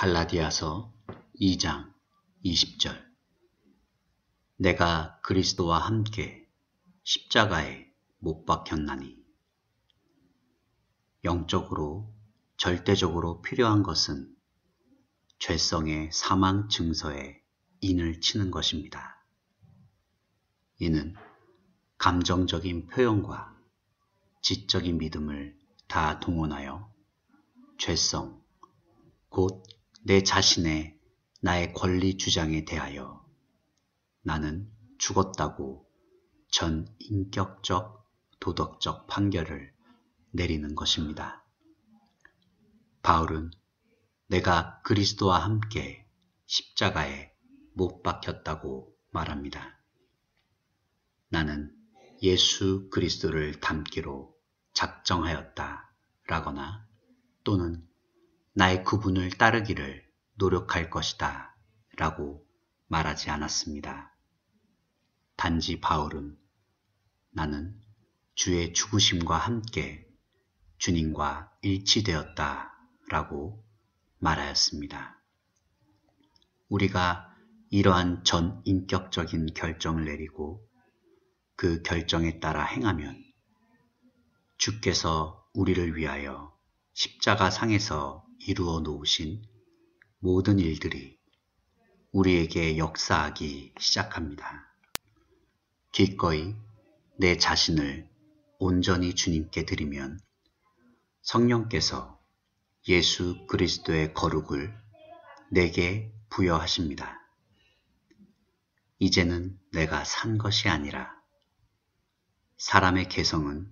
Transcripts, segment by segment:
갈라디아서 2장 20절 내가 그리스도와 함께 십자가에 못 박혔나니 영적으로 절대적으로 필요한 것은 죄성의 사망 증서에 인을 치는 것입니다. 이는 감정적인 표현과 지적인 믿음을 다 동원하여 죄성, 곧내 자신의 나의 권리 주장에 대하여 나는 죽었다고 전 인격적 도덕적 판결을 내리는 것입니다. 바울은 내가 그리스도와 함께 십자가에 못 박혔다고 말합니다. 나는 예수 그리스도를 닮기로 작정하였다 라거나 또는 나의 구분을 따르기를 노력할 것이다 라고 말하지 않았습니다. 단지 바울은 나는 주의 죽으심과 함께 주님과 일치되었다 라고 말하였습니다. 우리가 이러한 전 인격적인 결정을 내리고 그 결정에 따라 행하면 주께서 우리를 위하여 십자가 상에서 이루어 놓으신 모든 일들이 우리에게 역사하기 시작합니다. 기꺼이 내 자신을 온전히 주님께 드리면 성령께서 예수 그리스도의 거룩을 내게 부여하십니다. 이제는 내가 산 것이 아니라 사람의 개성은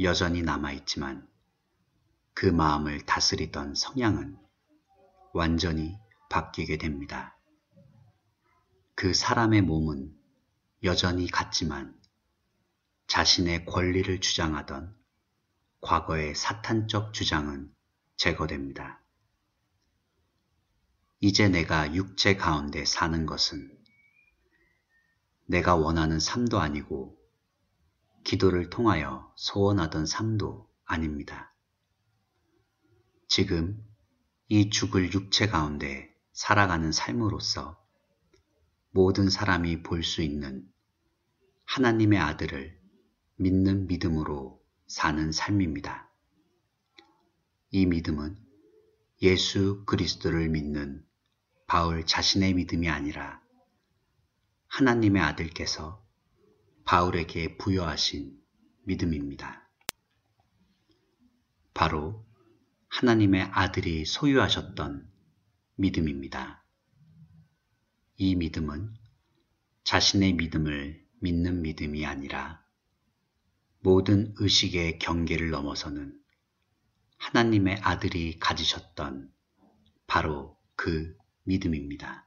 여전히 남아있지만 그 마음을 다스리던 성향은 완전히 바뀌게 됩니다. 그 사람의 몸은 여전히 같지만 자신의 권리를 주장하던 과거의 사탄적 주장은 제거됩니다. 이제 내가 육체 가운데 사는 것은 내가 원하는 삶도 아니고 기도를 통하여 소원하던 삶도 아닙니다. 지금 이 죽을 육체 가운데 살아가는 삶으로서 모든 사람이 볼 수 있는 하나님의 아들을 믿는 믿음으로 사는 삶입니다. 이 믿음은 예수 그리스도를 믿는 바울 자신의 믿음이 아니라 하나님의 아들께서 바울에게 부여하신 믿음입니다. 바로 하나님의 아들이 소유하셨던 믿음입니다. 이 믿음은 자신의 믿음을 믿는 믿음이 아니라 모든 의식의 경계를 넘어서는 하나님의 아들이 가지셨던 바로 그 믿음입니다.